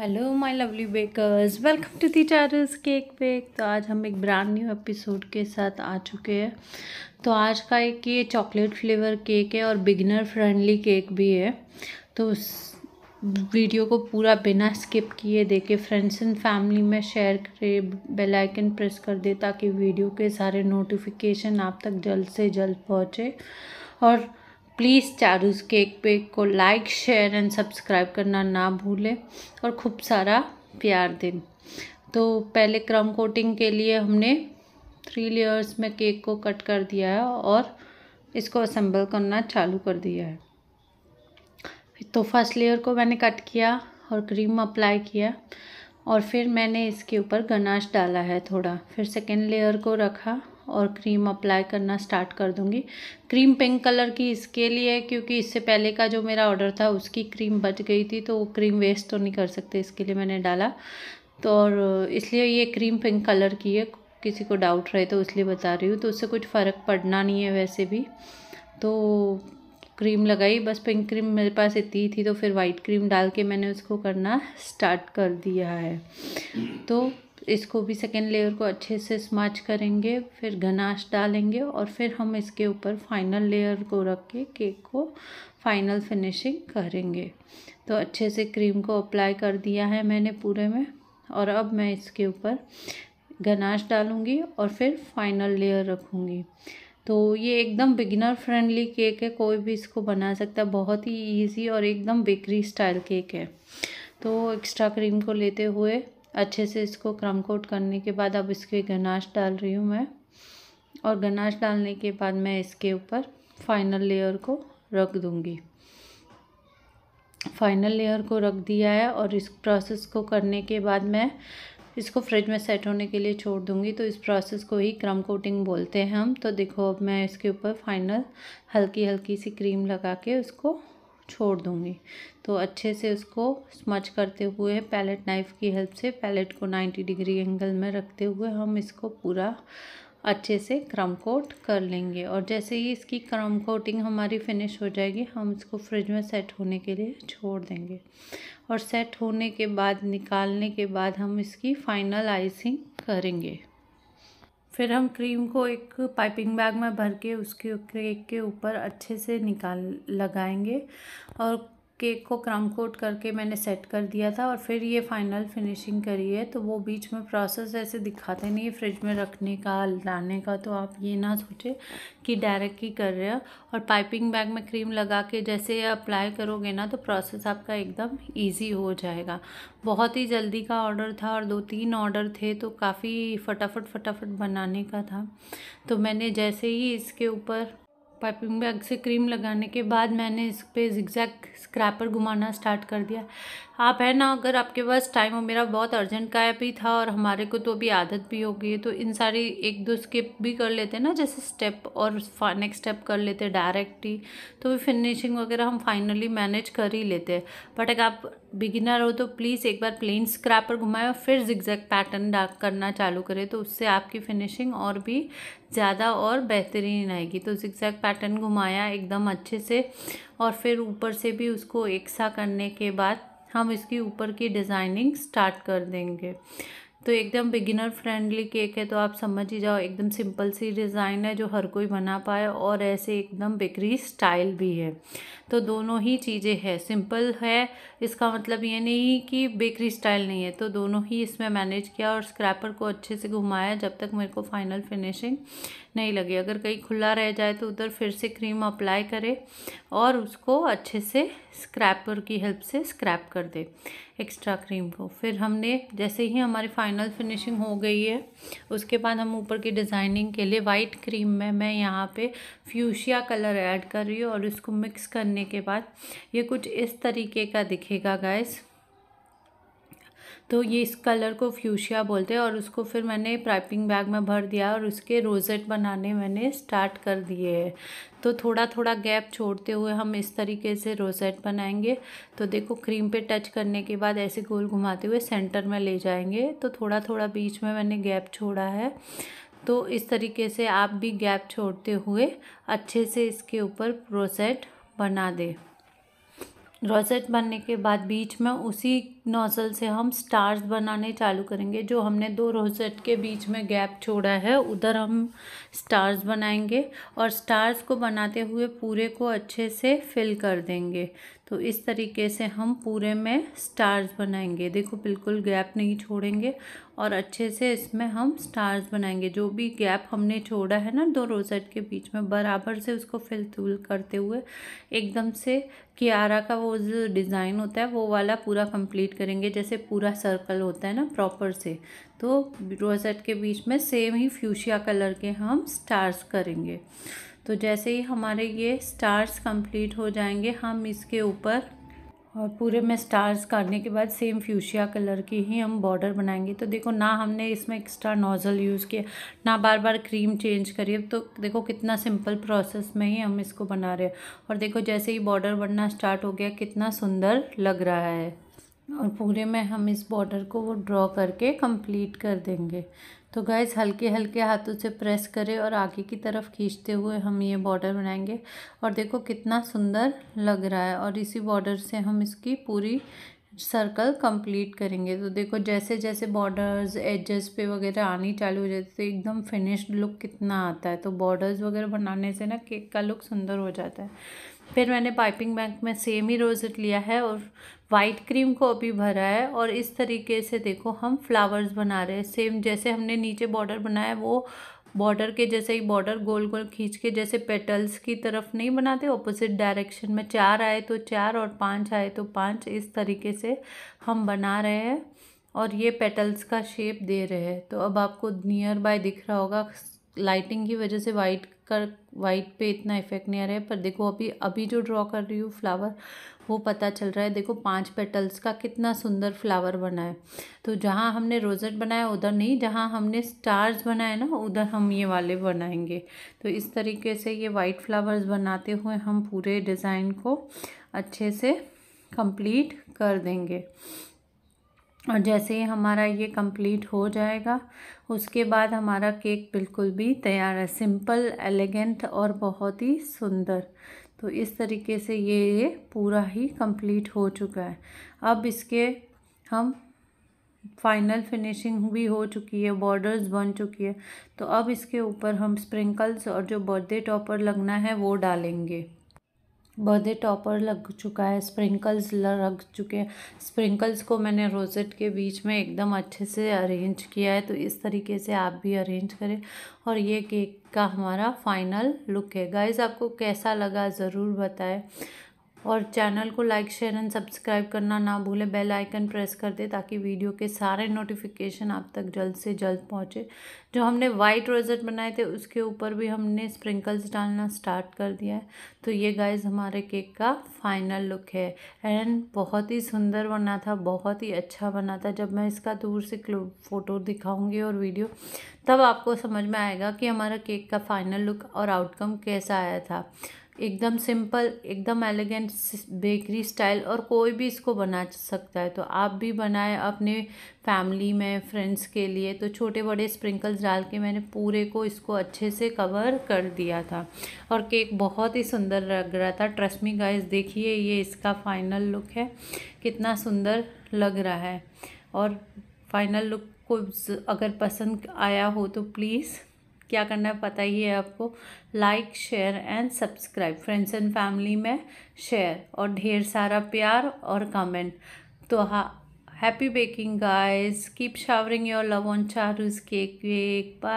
hello my lovely bakers welcome to the Charu's cake bake तो आज हम एक ब्रांड न्यू एपिसोड के साथ आ चुके हैं तो आज का एक ये चॉकलेट फ्लेवर केक है और बिगनर फ्रेंडली केक भी है तो उस वीडियो को पूरा बिना स्किप किए देखे फ्रेंड्स एंड फैमिली में शेयर करें बेल आइकन प्रेस कर दे ताकि वीडियो के सारे नोटिफिकेशन आप तक जल्द से जल्द पहुँचे और प्लीज़ चारूस केक पे को लाइक शेयर एंड सब्सक्राइब करना ना भूलें और खूब सारा प्यार दें तो पहले क्रम कोटिंग के लिए हमने थ्री लेयर्स में केक को कट कर दिया है और इसको असेंबल करना चालू कर दिया है तो फर्स्ट लेयर को मैंने कट किया और क्रीम अप्लाई किया और फिर मैंने इसके ऊपर गनाश डाला है थोड़ा फिर सेकेंड लेयर को रखा और क्रीम अप्लाई करना स्टार्ट कर दूंगी क्रीम पिंक कलर की इसके लिए क्योंकि इससे पहले का जो मेरा ऑर्डर था उसकी क्रीम बच गई थी तो वो क्रीम वेस्ट तो नहीं कर सकते इसके लिए मैंने डाला तो और इसलिए ये क्रीम पिंक कलर की है किसी को डाउट रहे तो इसलिए बता रही हूँ तो उससे कुछ फ़र्क पड़ना नहीं है वैसे भी तो क्रीम लगाई बस पिंक क्रीम मेरे पास इतनी थी तो फिर वाइट क्रीम डाल के मैंने उसको करना स्टार्ट कर दिया है तो इसको भी सेकेंड लेयर को अच्छे से स्मच करेंगे फिर गनाश डालेंगे और फिर हम इसके ऊपर फाइनल लेयर को रख के केक को फाइनल फिनिशिंग करेंगे तो अच्छे से क्रीम को अप्लाई कर दिया है मैंने पूरे में और अब मैं इसके ऊपर घनाश डालूँगी और फिर फाइनल लेयर रखूँगी तो ये एकदम बिगिनर फ्रेंडली केक है कोई भी इसको बना सकता है बहुत ही इजी और एकदम बेकरी स्टाइल केक है तो एक्स्ट्रा क्रीम को लेते हुए अच्छे से इसको क्रम कोट करने के बाद अब इसके गनाश डाल रही हूँ मैं और गनाश डालने के बाद मैं इसके ऊपर फाइनल लेयर को रख दूँगी फाइनल लेयर को रख दिया है और इस प्रोसेस को करने के बाद मैं इसको फ्रिज में सेट होने के लिए छोड़ दूँगी तो इस प्रोसेस को ही क्रम कोटिंग बोलते हैं हम तो देखो अब मैं इसके ऊपर फाइनल हल्की हल्की सी क्रीम लगा के उसको छोड़ दूँगी तो अच्छे से उसको स्मच करते हुए पैलेट नाइफ़ की हेल्प से पैलेट को 90 डिग्री एंगल में रखते हुए हम इसको पूरा अच्छे से क्रम कोट कर लेंगे और जैसे ही इसकी क्रम कोटिंग हमारी फिनिश हो जाएगी हम इसको फ्रिज में सेट होने के लिए छोड़ देंगे और सेट होने के बाद निकालने के बाद हम इसकी फाइनल आइसिंग करेंगे फिर हम क्रीम को एक पाइपिंग बैग में भर के उसके केक के ऊपर अच्छे से निकाल लगाएंगे और केक को क्रम कोट करके मैंने सेट कर दिया था और फिर ये फाइनल फिनिशिंग करी है तो वो बीच में प्रोसेस ऐसे दिखाते नहीं है फ्रिज में रखने का लाने का तो आप ये ना सोचें कि डायरेक्ट ही कर रहे हो और पाइपिंग बैग में क्रीम लगा के जैसे अप्लाई करोगे ना तो प्रोसेस आपका एकदम ईजी हो जाएगा बहुत ही जल्दी का ऑर्डर था और दो तीन ऑर्डर थे तो काफ़ी फटाफट फटाफट बनाने का था तो मैंने जैसे ही इसके ऊपर पाइपिंग बैग से क्रीम लगाने के बाद मैंने इस पर एग्जैक्ट स्क्रैपर घुमाना स्टार्ट कर दिया आप है ना अगर आपके पास टाइम हो मेरा बहुत अर्जेंट का भी था और हमारे को तो अभी आदत भी हो गई है तो इन सारी एक दो स्किप भी कर लेते हैं ना जैसे स्टेप और नेक्स्ट स्टेप कर लेते डायरेक्ट ही तो फिनिशिंग वगैरह हम फाइनली मैनेज कर ही लेते हैं बट अगर आप बिगिनर हो तो प्लीज़ एक बार प्लेन स्क्रैपर घुमाएं और फिर जिक्जैक पैटर्न डार्क करना चालू करें तो उससे आपकी फिनिशिंग और भी ज़्यादा और बेहतरीन आएगी तो जिक्जैक पैटर्न घुमाया एकदम अच्छे से और फिर ऊपर से भी उसको एक सा करने के बाद हम इसकी ऊपर की डिज़ाइनिंग स्टार्ट कर देंगे तो एकदम बिगिनर फ्रेंडली केक है तो आप समझ ही जाओ एकदम सिंपल सी डिज़ाइन है जो हर कोई बना पाए और ऐसे एकदम बेकरी स्टाइल भी है तो दोनों ही चीज़ें है सिंपल है इसका मतलब ये नहीं कि बेकरी स्टाइल नहीं है तो दोनों ही इसमें मैनेज किया और स्क्रैपर को अच्छे से घुमाया जब तक मेरे को फाइनल फिनिशिंग नहीं लगी अगर कहीं खुला रह जाए तो उधर फिर से क्रीम अप्लाई करे और उसको अच्छे से स्क्रैपर की हेल्प से स्क्रैप कर दे एक्स्ट्रा क्रीम को फिर हमने जैसे ही हमारी फाइनल फिनिशिंग हो गई है उसके बाद हम ऊपर की डिज़ाइनिंग के लिए वाइट क्रीम में मैं यहाँ पे फ्यूशिया कलर ऐड कर रही हूँ और इसको मिक्स करने के बाद ये कुछ इस तरीके का दिखेगा गैस तो ये इस कलर को फ्यूशिया बोलते हैं और उसको फिर मैंने प्राइपिंग बैग में भर दिया और उसके रोजेट बनाने मैंने स्टार्ट कर दिए है तो थोड़ा थोड़ा गैप छोड़ते हुए हम इस तरीके से रोजेट बनाएंगे तो देखो क्रीम पे टच करने के बाद ऐसे गोल घुमाते हुए सेंटर में ले जाएंगे तो थोड़ा थोड़ा बीच में मैंने गैप छोड़ा है तो इस तरीके से आप भी गैप छोड़ते हुए अच्छे से इसके ऊपर रोसेट बना दें रोजेट बनने के बाद बीच में उसी नोजल से हम स्टार्स बनाने चालू करेंगे जो हमने दो रोजेट के बीच में गैप छोड़ा है उधर हम स्टार्स बनाएंगे और स्टार्स को बनाते हुए पूरे को अच्छे से फिल कर देंगे तो इस तरीके से हम पूरे में स्टार्स बनाएंगे देखो बिल्कुल गैप नहीं छोड़ेंगे और अच्छे से इसमें हम स्टार्स बनाएंगे जो भी गैप हमने छोड़ा है ना दो रोजेट के बीच में बराबर से उसको फिल तुल करते हुए एकदम से कियारा का वो जो डिज़ाइन होता है वो वाला पूरा कंप्लीट करेंगे जैसे पूरा सर्कल होता है ना प्रॉपर से तो रोजेट के बीच में सेम ही फ्यूशिया कलर के हम स्टार्स करेंगे तो जैसे ही हमारे ये स्टार्स कंप्लीट हो जाएंगे हम इसके ऊपर और पूरे में स्टार्स काटने के बाद सेम फ्यूशिया कलर की ही हम बॉर्डर बनाएंगे तो देखो ना हमने इसमें एक्स्ट्रा नोज़ल यूज़ किया ना बार बार क्रीम चेंज करिए तो देखो कितना सिंपल प्रोसेस में ही हम इसको बना रहे हैं और देखो जैसे ही बॉर्डर बनना स्टार्ट हो गया कितना सुंदर लग रहा है और पूरे में हम इस बॉर्डर को वो ड्रॉ करके कंप्लीट कर देंगे तो गैस हल्के हल्के हाथों से प्रेस करें और आगे की तरफ खींचते हुए हम ये बॉर्डर बनाएंगे और देखो कितना सुंदर लग रहा है और इसी बॉर्डर से हम इसकी पूरी सर्कल कंप्लीट करेंगे तो देखो जैसे जैसे बॉर्डर्स एजेस पे वगैरह आनी चालू हो जाती है तो एकदम फिनिश्ड लुक कितना आता है तो बॉर्डर्स वगैरह बनाने से ना केक का लुक सुंदर हो जाता है फिर मैंने पाइपिंग बैंक में सेम ही रोज़ लिया है और वाइट क्रीम को अभी भरा है और इस तरीके से देखो हम फ्लावर्स बना रहे हैं सेम जैसे हमने नीचे बॉर्डर बनाया वो बॉर्डर के जैसे ही बॉर्डर गोल गोल खींच के जैसे पेटल्स की तरफ नहीं बनाते ऑपोजिट डायरेक्शन में चार आए तो चार और पांच आए तो पांच इस तरीके से हम बना रहे हैं और ये पेटल्स का शेप दे रहे हैं तो अब आपको नियर बाय दिख रहा होगा लाइटिंग की वजह से वाइट कर वाइट पे इतना इफेक्ट नहीं आ रहा है पर देखो अभी अभी जो ड्रॉ कर रही हूँ फ्लावर वो पता चल रहा है देखो पांच पेटल्स का कितना सुंदर फ्लावर बना है तो जहाँ हमने रोजेट बनाया उधर नहीं जहाँ हमने स्टार्स बनाए ना उधर हम ये वाले बनाएंगे तो इस तरीके से ये वाइट फ्लावर्स बनाते हुए हम पूरे डिज़ाइन को अच्छे से कंप्लीट कर देंगे और जैसे ही हमारा ये कंप्लीट हो जाएगा उसके बाद हमारा केक बिल्कुल भी तैयार है सिंपल एलिगेंट और बहुत ही सुंदर तो इस तरीके से ये ये पूरा ही कंप्लीट हो चुका है अब इसके हम फाइनल फिनिशिंग भी हो चुकी है बॉर्डर्स बन चुकी है तो अब इसके ऊपर हम स्प्रिंकल्स और जो बर्थडे टॉपर लगना है वो डालेंगे बर्थडे टॉपर लग चुका है स्प्रिंकल्स लग चुके हैं स्प्रिंकल्स को मैंने रोजेट के बीच में एकदम अच्छे से अरेंज किया है तो इस तरीके से आप भी अरेंज करें और ये केक का हमारा फाइनल लुक है गाइज़ आपको कैसा लगा ज़रूर बताएं और चैनल को लाइक शेयर एंड सब्सक्राइब करना ना भूलें बेल आइकन प्रेस कर दें ताकि वीडियो के सारे नोटिफिकेशन आप तक जल्द से जल्द पहुँचे जो हमने वाइट रोजेट बनाए थे उसके ऊपर भी हमने स्प्रिंकल्स डालना स्टार्ट कर दिया है तो ये गाइस हमारे केक का फाइनल लुक है एंड बहुत ही सुंदर बना था बहुत ही अच्छा बना था जब मैं इसका दूर से फ़ोटो दिखाऊँगी और वीडियो तब आपको समझ में आएगा कि हमारा केक का फाइनल लुक और आउटकम कैसा आया था एकदम सिंपल एकदम एलिगेंट बेकरी स्टाइल और कोई भी इसको बना सकता है तो आप भी बनाए अपने फैमिली में फ्रेंड्स के लिए तो छोटे बड़े स्प्रिंकल्स डाल के मैंने पूरे को इसको अच्छे से कवर कर दिया था और केक बहुत ही सुंदर लग रहा था ट्रस्ट मी गाइस देखिए ये इसका फाइनल लुक है कितना सुंदर लग रहा है और फाइनल लुक को अगर पसंद आया हो तो प्लीज़ क्या करना है पता ही है आपको like share and subscribe friends and family में शेयर और ढेर सारा प्यार और कमेंट तो हा happy baking guys keep showering your love on Charu's cake bake bye